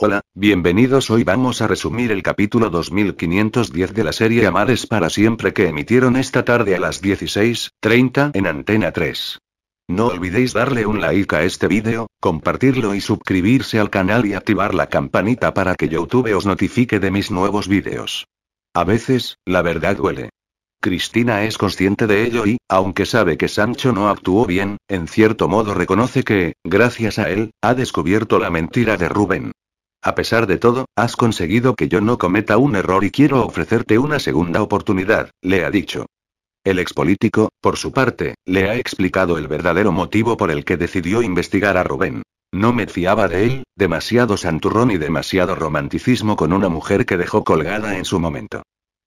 Hola, bienvenidos hoy vamos a resumir el capítulo 2510 de la serie Amares para siempre que emitieron esta tarde a las 16.30 en Antena 3. No olvidéis darle un like a este vídeo, compartirlo y suscribirse al canal y activar la campanita para que YouTube os notifique de mis nuevos vídeos. A veces, la verdad duele. Cristina es consciente de ello y, aunque sabe que Sancho no actuó bien, en cierto modo reconoce que, gracias a él, ha descubierto la mentira de Rubén. A pesar de todo, has conseguido que yo no cometa un error y quiero ofrecerte una segunda oportunidad, le ha dicho. El expolítico, por su parte, le ha explicado el verdadero motivo por el que decidió investigar a Rubén. No me fiaba de él, demasiado santurrón y demasiado romanticismo con una mujer que dejó colgada en su momento.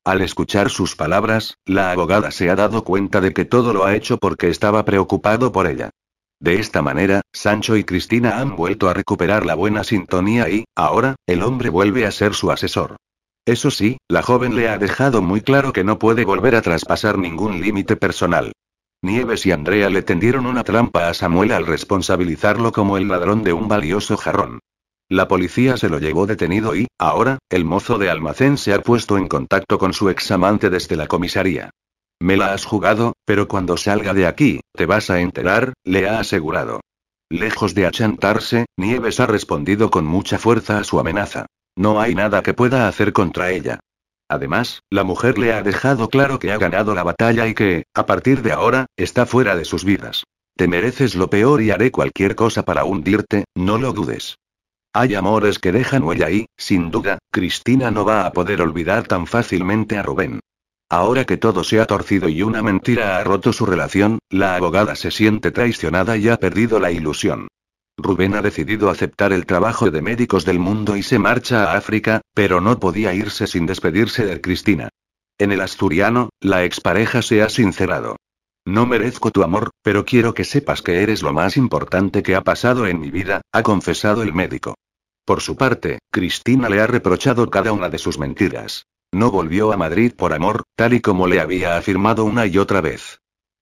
Al escuchar sus palabras, la abogada se ha dado cuenta de que todo lo ha hecho porque estaba preocupado por ella. De esta manera, Sancho y Cristina han vuelto a recuperar la buena sintonía y, ahora, el hombre vuelve a ser su asesor. Eso sí, la joven le ha dejado muy claro que no puede volver a traspasar ningún límite personal. Nieves y Andrea le tendieron una trampa a Samuel al responsabilizarlo como el ladrón de un valioso jarrón. La policía se lo llevó detenido y, ahora, el mozo de almacén se ha puesto en contacto con su examante desde la comisaría. Me la has jugado, pero cuando salga de aquí, te vas a enterar, le ha asegurado. Lejos de achantarse, Nieves ha respondido con mucha fuerza a su amenaza. No hay nada que pueda hacer contra ella. Además, la mujer le ha dejado claro que ha ganado la batalla y que, a partir de ahora, está fuera de sus vidas. Te mereces lo peor y haré cualquier cosa para hundirte, no lo dudes. Hay amores que dejan huella y, sin duda, Cristina no va a poder olvidar tan fácilmente a Rubén. Ahora que todo se ha torcido y una mentira ha roto su relación, la abogada se siente traicionada y ha perdido la ilusión. Rubén ha decidido aceptar el trabajo de médicos del mundo y se marcha a África, pero no podía irse sin despedirse de Cristina. En el asturiano, la expareja se ha sincerado. No merezco tu amor, pero quiero que sepas que eres lo más importante que ha pasado en mi vida, ha confesado el médico. Por su parte, Cristina le ha reprochado cada una de sus mentiras. No volvió a Madrid por amor, tal y como le había afirmado una y otra vez.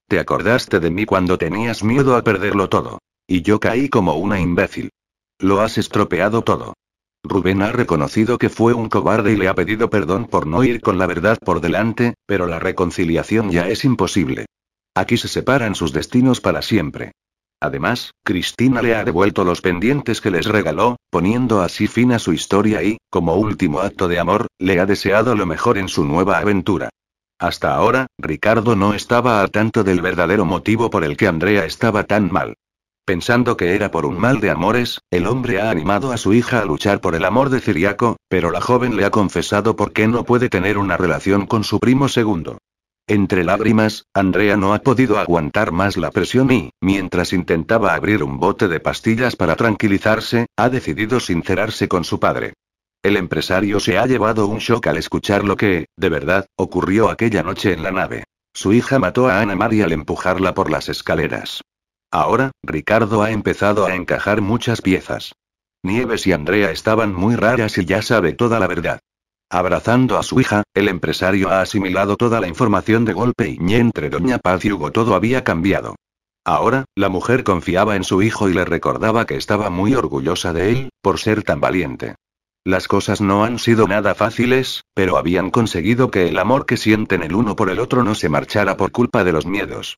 Te acordaste de mí cuando tenías miedo a perderlo todo. Y yo caí como una imbécil. Lo has estropeado todo. Rubén ha reconocido que fue un cobarde y le ha pedido perdón por no ir con la verdad por delante, pero la reconciliación ya es imposible. Aquí se separan sus destinos para siempre. Además, Cristina le ha devuelto los pendientes que les regaló, poniendo así fin a su historia y, como último acto de amor, le ha deseado lo mejor en su nueva aventura. Hasta ahora, Ricardo no estaba a tanto del verdadero motivo por el que Andrea estaba tan mal. Pensando que era por un mal de amores, el hombre ha animado a su hija a luchar por el amor de Ciriaco, pero la joven le ha confesado por qué no puede tener una relación con su primo segundo. Entre lágrimas, Andrea no ha podido aguantar más la presión y, mientras intentaba abrir un bote de pastillas para tranquilizarse, ha decidido sincerarse con su padre. El empresario se ha llevado un shock al escuchar lo que, de verdad, ocurrió aquella noche en la nave. Su hija mató a Ana María al empujarla por las escaleras. Ahora, Ricardo ha empezado a encajar muchas piezas. Nieves y Andrea estaban muy raras y ya sabe toda la verdad. Abrazando a su hija, el empresario ha asimilado toda la información de golpe y entre Doña Paz y Hugo todo había cambiado. Ahora, la mujer confiaba en su hijo y le recordaba que estaba muy orgullosa de él, por ser tan valiente. Las cosas no han sido nada fáciles, pero habían conseguido que el amor que sienten el uno por el otro no se marchara por culpa de los miedos.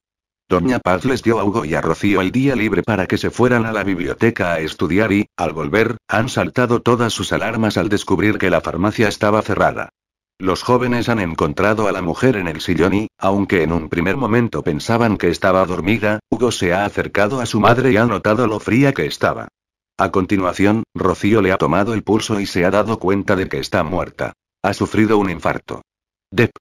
Doña Paz les dio a Hugo y a Rocío el día libre para que se fueran a la biblioteca a estudiar y, al volver, han saltado todas sus alarmas al descubrir que la farmacia estaba cerrada. Los jóvenes han encontrado a la mujer en el sillón y, aunque en un primer momento pensaban que estaba dormida, Hugo se ha acercado a su madre y ha notado lo fría que estaba. A continuación, Rocío le ha tomado el pulso y se ha dado cuenta de que está muerta. Ha sufrido un infarto. Depp.